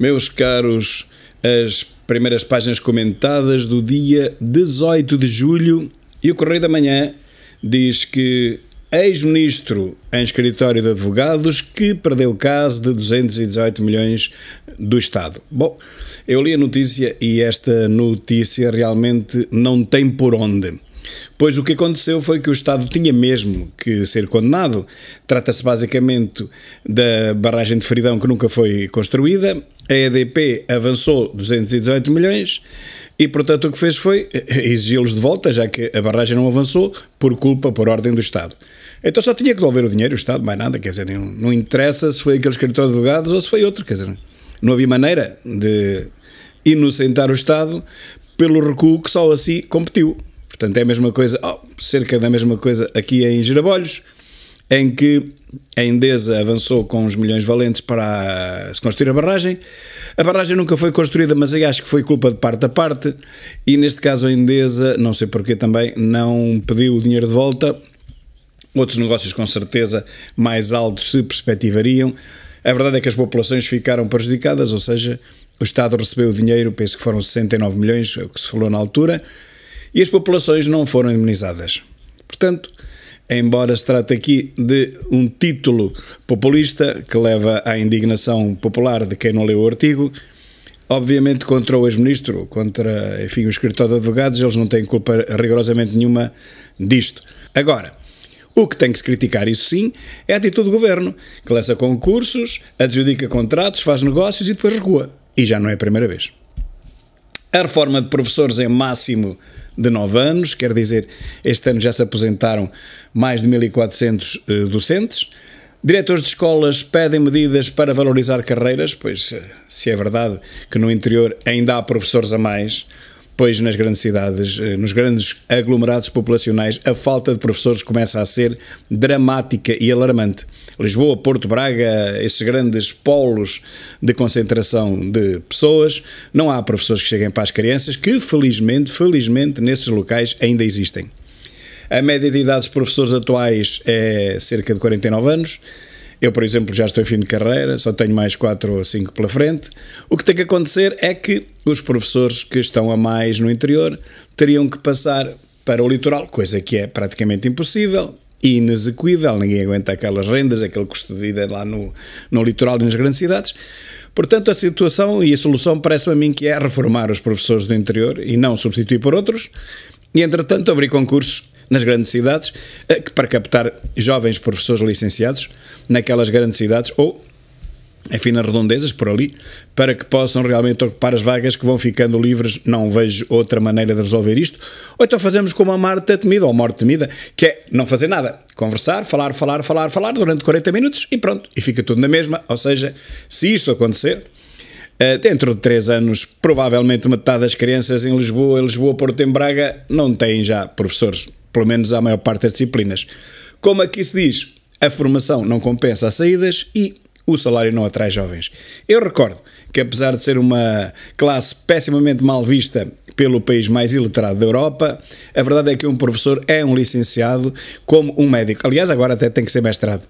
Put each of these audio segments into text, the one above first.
Meus caros, as primeiras páginas comentadas do dia 18 de julho e o Correio da Manhã diz que ex-ministro em escritório de advogados que perdeu o caso de 218 milhões do Estado. Bom, eu li a notícia e esta notícia realmente não tem por onde. Pois o que aconteceu foi que o Estado tinha mesmo que ser condenado. Trata-se basicamente da barragem de Feridão que nunca foi construída. A EDP avançou 218 milhões e, portanto, o que fez foi exigi-los de volta, já que a barragem não avançou por culpa, por ordem do Estado. Então só tinha que devolver o dinheiro, o Estado, mais nada, quer dizer, não, não interessa se foi aquele escritor de advogados ou se foi outro, quer dizer, não havia maneira de inocentar o Estado pelo recuo que só assim competiu. Portanto, é a mesma coisa, oh, cerca da mesma coisa aqui em Girabolhos, em que a Endesa avançou com os milhões valentes para se construir a barragem. A barragem nunca foi construída, mas aí acho que foi culpa de parte a parte, e neste caso a Endesa, não sei porquê também, não pediu o dinheiro de volta. Outros negócios, com certeza, mais altos se perspectivariam. A verdade é que as populações ficaram prejudicadas, ou seja, o Estado recebeu o dinheiro, penso que foram 69 milhões, é o que se falou na altura, e as populações não foram imunizadas. Portanto, embora se trate aqui de um título populista que leva à indignação popular de quem não leu o artigo, obviamente contra o ex-ministro, contra, enfim, o escritório de advogados, eles não têm culpa rigorosamente nenhuma disto. Agora, o que tem que se criticar, isso sim, é a atitude do governo, que lança concursos, adjudica contratos, faz negócios e depois recua. E já não é a primeira vez. A reforma de professores em máximo de 9 anos, quer dizer, este ano já se aposentaram mais de 1.400 eh, docentes. Diretores de escolas pedem medidas para valorizar carreiras, pois eh, se é verdade que no interior ainda há professores a mais, pois nas grandes cidades, eh, nos grandes aglomerados populacionais, a falta de professores começa a ser dramática e alarmante. Lisboa, Porto, Braga, esses grandes polos de concentração de pessoas, não há professores que cheguem para as crianças, que felizmente, felizmente, nesses locais ainda existem. A média de idade dos professores atuais é cerca de 49 anos. Eu, por exemplo, já estou em fim de carreira, só tenho mais 4 ou 5 pela frente. O que tem que acontecer é que os professores que estão a mais no interior teriam que passar para o litoral, coisa que é praticamente impossível, inexecuível, ninguém aguenta aquelas rendas, aquele custo de vida lá no, no litoral e nas grandes cidades. Portanto, a situação e a solução parece-me a mim que é reformar os professores do interior e não substituir por outros, e entretanto abrir concursos nas grandes cidades eh, para captar jovens professores licenciados naquelas grandes cidades ou enfim, nas redondezas, por ali, para que possam realmente ocupar as vagas que vão ficando livres. Não vejo outra maneira de resolver isto. Ou então fazemos como a Marta Temida, ou Morte Temida, que é não fazer nada. Conversar, falar, falar, falar, falar durante 40 minutos e pronto. E fica tudo na mesma. Ou seja, se isto acontecer, eh, dentro de 3 anos, provavelmente metade das crianças em Lisboa, em Lisboa, Porto e Braga, não têm já professores. Pelo menos a maior parte das disciplinas. Como aqui se diz, a formação não compensa as saídas e o salário não atrai jovens. Eu recordo que, apesar de ser uma classe pessimamente mal vista pelo país mais iletrado da Europa, a verdade é que um professor é um licenciado como um médico. Aliás, agora até tem que ser mestrado.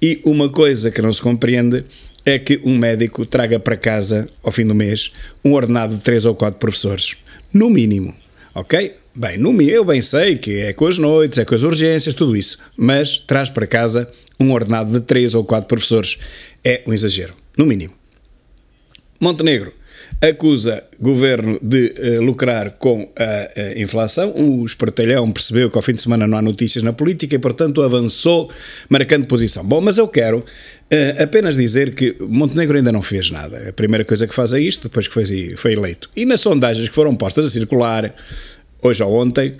E uma coisa que não se compreende é que um médico traga para casa, ao fim do mês, um ordenado de três ou quatro professores. No mínimo. Ok? Bem, no mínimo, eu bem sei que é com as noites, é com as urgências, tudo isso. Mas traz para casa um ordenado de três ou quatro professores é um exagero, no mínimo. Montenegro acusa governo de uh, lucrar com a, a eh, inflação. O espertalhão percebeu que ao fim de semana não há notícias na política e, portanto, avançou marcando posição. Bom, mas eu quero uh, apenas dizer que Montenegro ainda não fez nada. A primeira coisa que faz é isto, depois que foi, foi eleito. E nas sondagens que foram postas a circular, hoje ou ontem,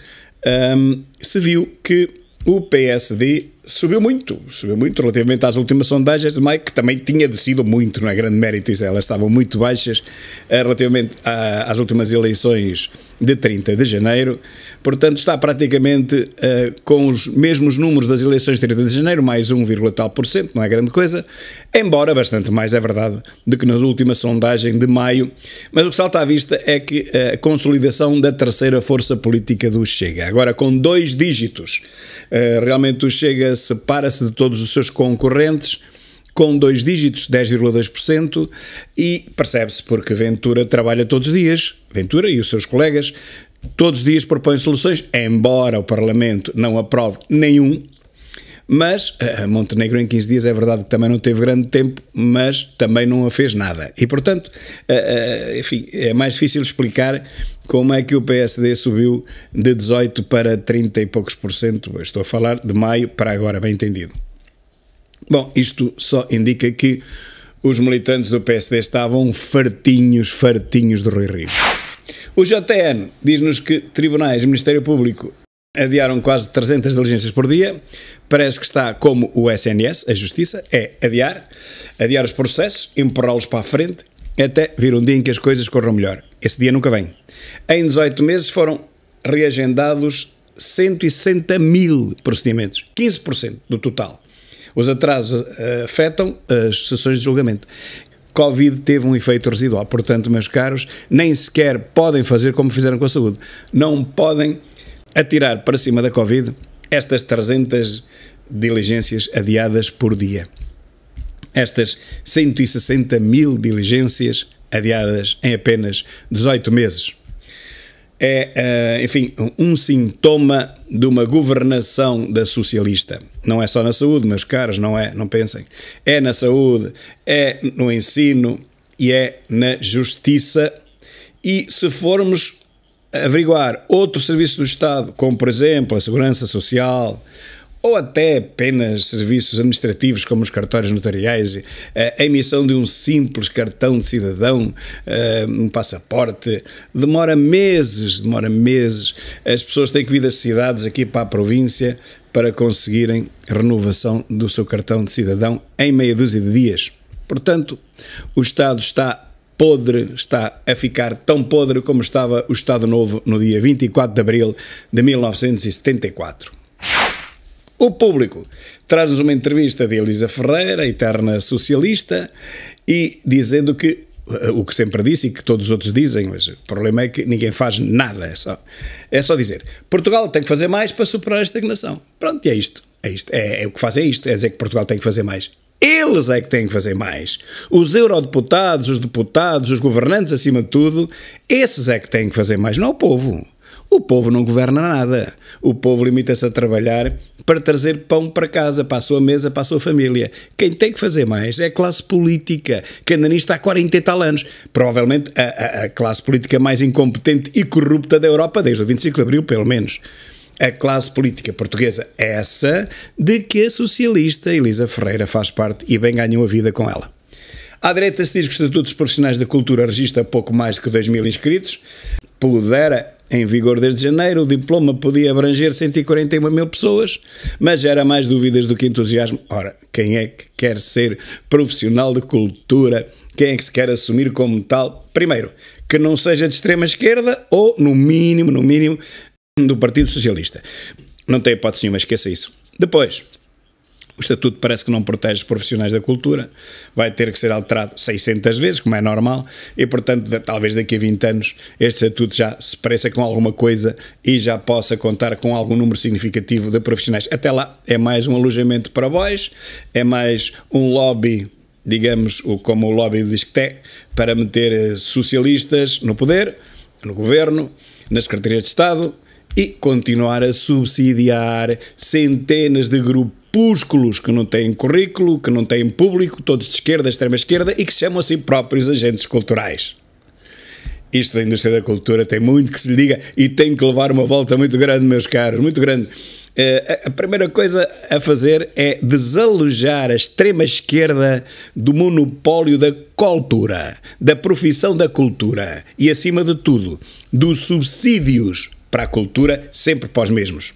um, ehm, se viu que o PSD subiu muito, subiu muito relativamente às últimas sondagens de maio, que também tinha descido muito, não é grande mérito isso, é, elas estavam muito baixas eh, relativamente a, às últimas eleições de 30 de janeiro, portanto está praticamente uh, com os mesmos números das eleições de 30 de janeiro, mais 1, tal por cento, não é grande coisa, embora bastante mais, é verdade, do que na última sondagem de maio, mas o que salta à vista é que eh, a consolidação da terceira força política do Chega, agora com dois dígitos, uh, realmente o Chega separa-se de todos os seus concorrentes com dois dígitos, 10,2%, e percebe-se porque Ventura trabalha todos os dias, Ventura e os seus colegas, todos os dias propõem soluções, embora o Parlamento não aprove nenhum mas eh, Montenegro em 15 dias é verdade que também não teve grande tempo, mas também não a fez nada. E portanto, eh, eh, enfim, é mais difícil explicar como é que o PSD subiu de 18 para 30 e poucos por cento. Estou a falar de maio para agora, bem entendido. Bom, isto só indica que os militantes do PSD estavam fartinhos, fartinhos do Rui Rio. O JTN diz-nos que tribunais e Ministério Público Adiaram quase 300 diligências por dia. Parece que está como o SNS, a Justiça, é adiar, adiar os processos, empurrá-los para a frente, até vir um dia em que as coisas corram melhor. Esse dia nunca vem. Em 18 meses foram reagendados 160 mil procedimentos, 15% do total. Os atrasos eh, afetam as sessões de julgamento. Covid teve um efeito residual. Portanto, meus caros, nem sequer podem fazer como fizeram com a saúde. Não podem atirar para cima da Covid estas 300 diligências adiadas por dia. Estas 160 mil diligências adiadas em apenas 18 meses. É, eh, enfim, um sintoma de uma governação da socialista. Não é só na saúde, meus caros, não é? Não pensem. É na saúde, é no ensino e é na justiça. E se formos averiguar outro serviço do Estado, como por exemplo a Segurança Social, ou até apenas serviços administrativos como os cartórios notariais, eh, a emissão de um simples cartão de cidadão, eh, um passaporte, demora meses, demora meses. As pessoas têm que vir das cidades aqui para a província para conseguirem renovação do seu cartão de cidadão em meia dúzia de dias. Portanto, o Estado está podre está a ficar tão podre como estava o Estado Novo no dia 24 de abril de 1974. O Público traz-nos uma entrevista de Elisa Ferreira, eterna socialista, e dizendo que eh, o que sempre disse e que todos os outros dizem, mas o problema é que ninguém faz nada, é só, é só dizer Portugal tem que fazer mais para superar a estagnação. Pronto, e é isto. É isto. É, é o que faz é isto, é dizer que Portugal tem que fazer mais. Eles é que têm que fazer mais. Os eurodeputados, os deputados, os governantes acima de tudo, esses é que têm que fazer mais, não é o povo. O povo não governa nada. O povo limita-se a trabalhar para trazer pão para casa, para a sua mesa, para a sua família. Quem tem que fazer mais é a classe política, que ainda nisto há 40 e tal anos. Provavelmente a, a, a classe política mais incompetente e corrupta da Europa desde o 25 de Abril, pelo menos a classe política portuguesa, é essa de que a socialista Elisa Ferreira faz parte e bem ganhou a vida com ela. À direita se diz que o Estatuto dos Profissionais da Cultura registra pouco mais de 2 mil inscritos, pudera em vigor desde janeiro, o diploma podia abranger 141 mil pessoas, mas era mais dúvidas do que entusiasmo. Ora, quem é que quer ser profissional de cultura? Quem é que se quer assumir como tal? Primeiro, que não seja de extrema esquerda ou, no mínimo, no mínimo, do Partido Socialista. Não tem hipótese nenhuma, esqueça isso. Depois, o estatuto parece que não protege os profissionais da cultura, vai ter que ser alterado 600 vezes, como é normal, e portanto, talvez daqui a 20 anos, este estatuto já se pareça com alguma coisa e já possa contar com algum número significativo de profissionais. Até lá, é mais um alojamento para boys, é mais um lobby digamos, como o lobby diz que tem, para meter eh, socialistas no poder, no governo, nas secretarias de Estado, e continuar a subsidiar centenas de grupúsculos que não têm currículo, que não têm público, todos de esquerda, extrema-esquerda e que chamam a si próprios agentes culturais. Isto da indústria da cultura tem muito que se lhe diga e tem que levar uma volta muito grande, meus caros, muito grande. Eh, a primeira coisa a fazer é desalojar a extrema-esquerda do monopólio da cultura, da profissão da cultura e, acima de tudo, dos subsídios para a cultura, sempre para os mesmos.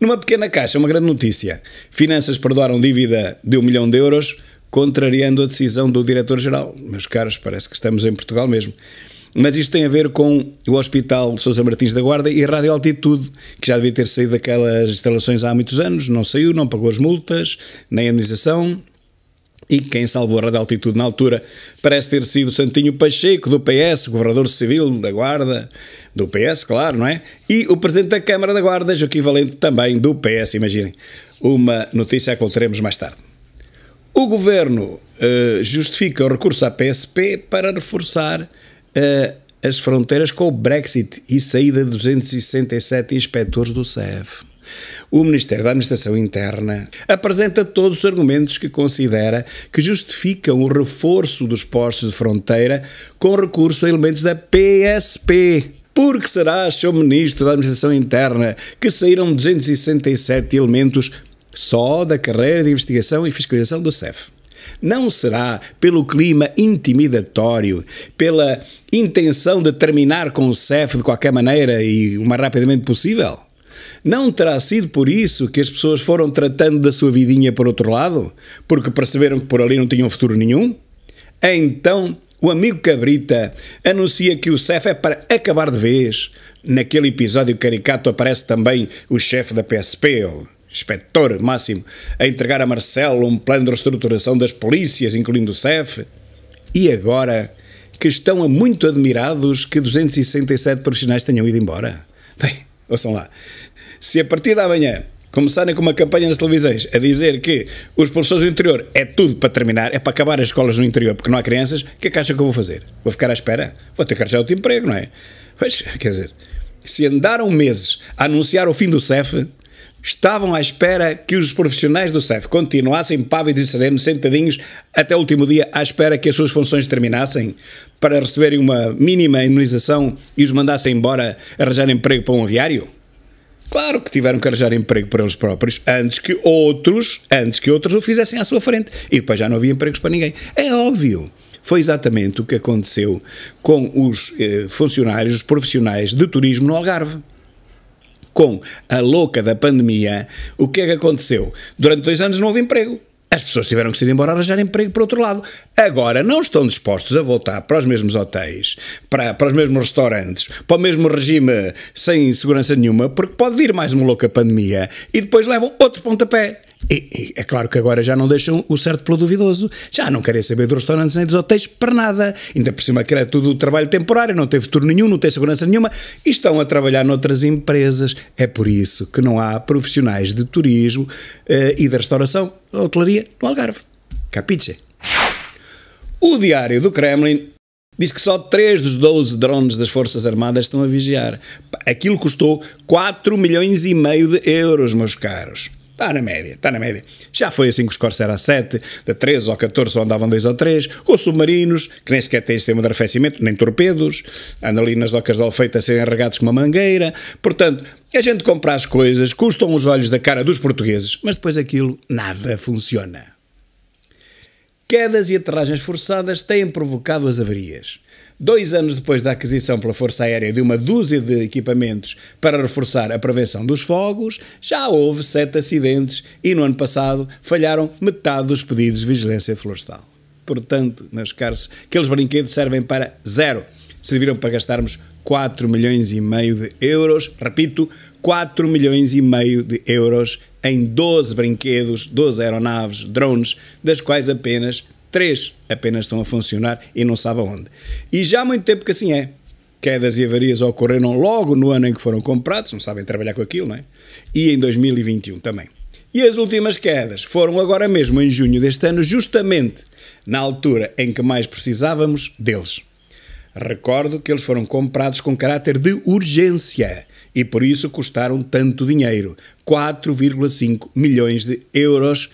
Numa pequena caixa, uma grande notícia. Finanças perdoaram dívida de um milhão de euros, contrariando a decisão do diretor-geral. Meus caros, parece que estamos em Portugal mesmo. Mas isto tem a ver com o Hospital de Sousa Martins da Guarda e a Rádio Altitude, que já devia ter saído daquelas instalações há muitos anos, não saiu, não pagou as multas, nem a indenização, e quem salvou a Rádio Altitude na altura parece ter sido Santinho Pacheco, do PS, governador civil da Guarda, do PS, claro, não é? E o presidente da Câmara da Guarda, Joaquim Valente, também do PS, imaginem. Uma notícia que teremos mais tarde. O governo uh, justifica o recurso à PSP para reforçar uh, as fronteiras com o Brexit e saída de 267 inspectores do CEF. O Ministério da Administração Interna apresenta todos os argumentos que considera que justificam o reforço dos postos de fronteira com recurso a elementos da PSP. Porque será, seu Ministro da Administração Interna, que saíram 267 elementos só da carreira de investigação e fiscalização do CEF? Não será pelo clima intimidatório, pela intenção de terminar com o CEF de qualquer maneira e o mais rapidamente possível? Não terá sido por isso que as pessoas foram tratando da sua vidinha por outro lado? Porque perceberam que por ali não tinham futuro nenhum? Então, o amigo Cabrita anuncia que o CEF é para acabar de vez. Naquele episódio caricato aparece também o chefe da PSP, o inspetor máximo, a entregar a Marcelo um plano de reestruturação das polícias, incluindo o CEF. E agora que estão muito admirados que 267 profissionais tenham ido embora. Bem, ouçam lá, se a partir da manhã começarem com uma campanha nas televisões a dizer que os professores do interior é tudo para terminar, é para acabar as escolas no interior porque não há crianças, o que é que acha que eu vou fazer? Vou ficar à espera? Vou ter que arranjar outro emprego, não é? Pois, quer dizer, se andaram meses a anunciar o fim do CEF, estavam à espera que os profissionais do CEF continuassem pávidos e serenos, sentadinhos, até o último dia, à espera que as suas funções terminassem, para receberem uma mínima imunização e os mandassem embora arranjar emprego para um aviário? Claro que tiveram que arranjar emprego para eles próprios antes que outros, antes que outros o fizessem à sua frente. E depois já não havia empregos para ninguém. É óbvio. Foi exatamente o que aconteceu com os eh, funcionários, os profissionais de turismo no Algarve com a louca da pandemia, o que é que aconteceu? Durante dois anos não houve emprego. As pessoas tiveram que sair embora arranjar emprego para outro lado. Agora não estão dispostos a voltar para os mesmos hotéis, para, para os mesmos restaurantes, para o mesmo regime sem segurança nenhuma, porque pode vir mais uma louca pandemia e depois levam outro pontapé. E, e, é claro que agora já não deixam o certo pelo duvidoso, já não querem saber dos restaurantes nem dos hotéis para nada, ainda por cima que era tudo trabalho temporário, não tem futuro nenhum, não tem segurança nenhuma, e estão a trabalhar noutras empresas. É por isso que não há profissionais de turismo eh, e da restauração, hotelaria, no Algarve. Capiche? O Diário do Kremlin diz que só 3 dos 12 drones das Forças Armadas estão a vigiar. Aquilo custou 4 milhões e meio de euros, meus caros. Está na média, está na média. Já foi assim que os Corsair A7, da 13 ou 14 só andavam 2 ou 3, com submarinos, que nem sequer têm sistema de arrefecimento, nem torpedos, andam ali nas docas de Alfeita a serem regados com uma mangueira. Portanto, a gente compra as coisas, custam os olhos da cara dos portugueses, mas depois aquilo nada funciona. Quedas e aterragens forçadas têm provocado as averias. Dois anos depois da aquisição pela Força Aérea de uma dúzia de equipamentos para reforçar a prevenção dos fogos, já houve sete acidentes e no ano passado falharam metade dos pedidos de vigilância florestal. Portanto, meus caros, aqueles brinquedos servem para zero. Serviram para gastarmos 4 milhões e meio de euros, repito, 4 milhões e meio de euros em 12 brinquedos, 12 aeronaves, drones, das quais apenas Três apenas estão a funcionar e não sabe aonde. E já há muito tempo que assim é. Quedas e avarias ocorreram logo no ano em que foram comprados, não sabem trabalhar com aquilo, não é? E em 2021 também. E as últimas quedas foram agora mesmo em junho deste ano, justamente na altura em que mais precisávamos deles. Recordo que eles foram comprados com caráter de urgência e por isso custaram tanto dinheiro 4,5 milhões de euros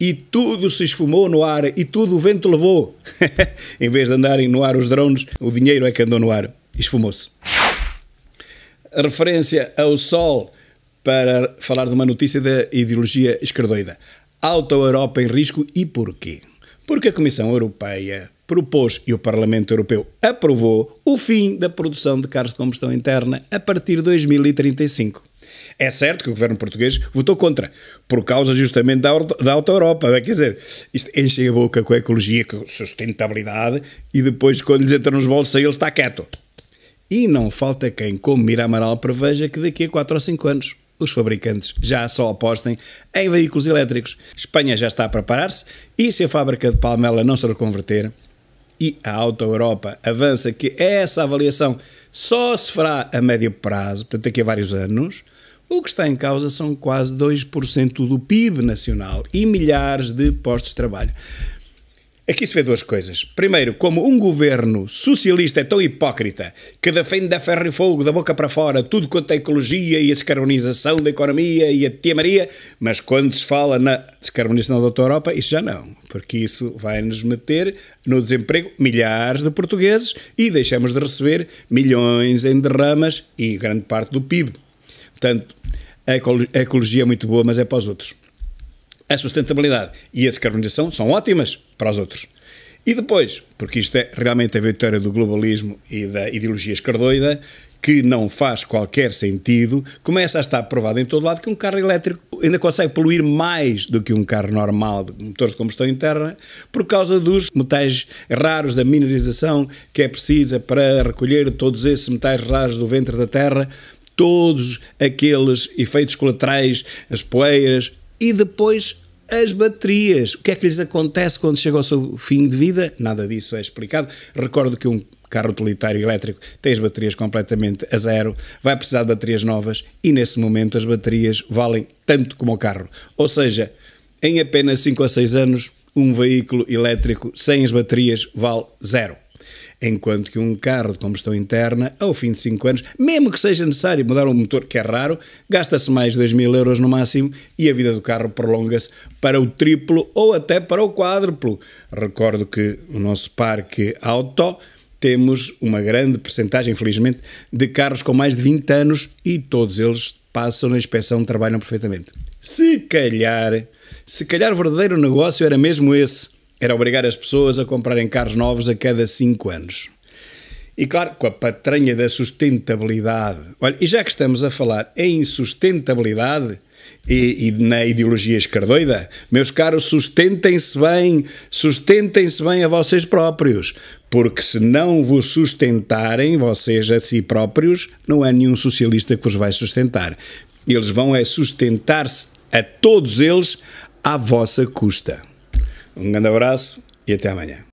e tudo se esfumou no ar e tudo o vento levou. em vez de andarem no ar os drones, o dinheiro é que andou no ar. Esfumou-se. Referência ao sol para falar de uma notícia da ideologia esquerdoida. Alta Europa em risco e porquê? Porque a Comissão Europeia propôs e o Parlamento Europeu aprovou o fim da produção de carros de combustão interna a partir de 2035. É certo que o governo português votou contra, por causa justamente da, da Alta Europa. É? Quer dizer, isto enche a boca com a ecologia, com a sustentabilidade, e depois, quando lhes entra nos bolsos, ele está quieto. E não falta quem, como Miramaral, preveja que daqui a 4 ou 5 anos os fabricantes já só apostem em veículos elétricos. Espanha já está a preparar-se e se a fábrica de Palmela não se reconverter e a Auto Europa avança que essa avaliação só se fará a médio prazo, portanto daqui a vários anos, o que está em causa são quase 2% do PIB nacional e milhares de postos de trabalho. Aqui se vê duas coisas. Primeiro, como um governo socialista é tão hipócrita que defende a ferro e fogo, da boca para fora, tudo quanto a é ecologia e a descarbonização da economia e a tia Maria, mas quando se fala na descarbonização da Europa, isso já não, porque isso vai nos meter no desemprego milhares de portugueses e deixamos de receber milhões em derramas e grande parte do PIB. Portanto, a ecologia é muito boa, mas é para os outros. A sustentabilidade e a descarbonização são ótimas para os outros. E depois, porque isto é realmente a vitória do globalismo e da ideologia escardoida, que não faz qualquer sentido, começa a estar provado em todo lado que um carro elétrico ainda consegue poluir mais do que um carro normal de motores de combustão interna por causa dos metais raros, da mineralização que é precisa para recolher todos esses metais raros do ventre da Terra todos aqueles efeitos colaterais, as poeiras e depois as baterias. O que é que lhes acontece quando chegam ao seu fim de vida? Nada disso é explicado. Recordo que um carro utilitário elétrico tem as baterias completamente a zero, vai precisar de baterias novas e nesse momento as baterias valem tanto como o carro. Ou seja, em apenas 5 a 6 anos, um veículo elétrico sem as baterias vale zero enquanto que um carro de combustão interna, ao fim de 5 anos, mesmo que seja necessário mudar um motor, que é raro, gasta-se mais de 2 mil euros no máximo e a vida do carro prolonga-se para o triplo ou até para o quádruplo. Recordo que o nosso parque auto temos uma grande percentagem, infelizmente, de carros com mais de 20 anos e todos eles passam na inspeção, trabalham perfeitamente. Se calhar, se calhar o verdadeiro negócio era mesmo esse era obrigar as pessoas a comprarem carros novos a cada 5 anos. E claro, com a patranha da sustentabilidade. Olha, e já que estamos a falar em sustentabilidade e, e na ideologia escardoida, meus caros, sustentem-se bem, sustentem-se bem a vocês próprios, porque se não vos sustentarem, vocês a si próprios, não há nenhum socialista que vos vai sustentar. Eles vão é sustentar-se a todos eles à vossa custa. Um grande abraço e até amanhã.